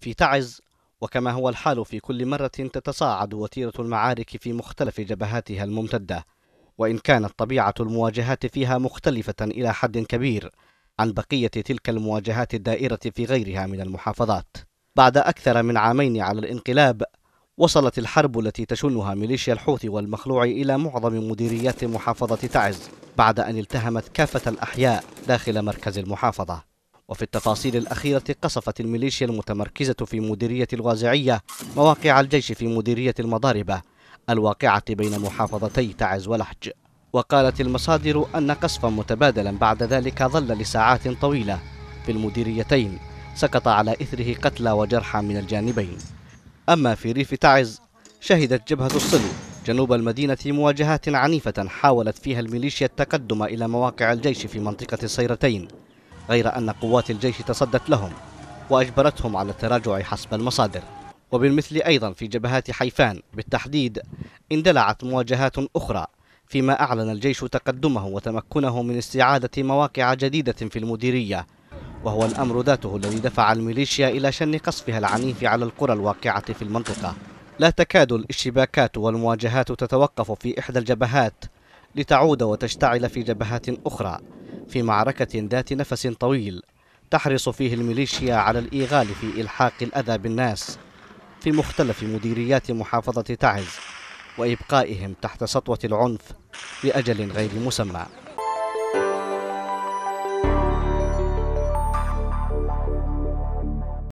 في تعز وكما هو الحال في كل مرة تتصاعد وتيرة المعارك في مختلف جبهاتها الممتدة وإن كانت طبيعة المواجهات فيها مختلفة إلى حد كبير عن بقية تلك المواجهات الدائرة في غيرها من المحافظات بعد أكثر من عامين على الانقلاب وصلت الحرب التي تشنها ميليشيا الحوثي والمخلوع إلى معظم مديريات محافظة تعز بعد أن التهمت كافة الأحياء داخل مركز المحافظة وفي التفاصيل الأخيرة قصفت الميليشيا المتمركزة في مديرية الوازعية مواقع الجيش في مديرية المضاربة الواقعة بين محافظتي تعز ولحج وقالت المصادر أن قصفا متبادلا بعد ذلك ظل لساعات طويلة في المديريتين سقط على إثره قتلى وجرحى من الجانبين أما في ريف تعز شهدت جبهة الصل جنوب المدينة مواجهات عنيفة حاولت فيها الميليشيا التقدم إلى مواقع الجيش في منطقة الصيرتين غير أن قوات الجيش تصدت لهم وأجبرتهم على التراجع حسب المصادر وبالمثل أيضا في جبهات حيفان بالتحديد اندلعت مواجهات أخرى فيما أعلن الجيش تقدمه وتمكنه من استعادة مواقع جديدة في المديرية وهو الأمر ذاته الذي دفع الميليشيا إلى شن قصفها العنيف على القرى الواقعة في المنطقة لا تكاد الاشتباكات والمواجهات تتوقف في إحدى الجبهات لتعود وتشتعل في جبهات أخرى في معركة ذات نفس طويل تحرص فيه الميليشيا على الإيغال في إلحاق الأذى بالناس في مختلف مديريات محافظة تعز وإبقائهم تحت سطوة العنف لأجل غير مسمى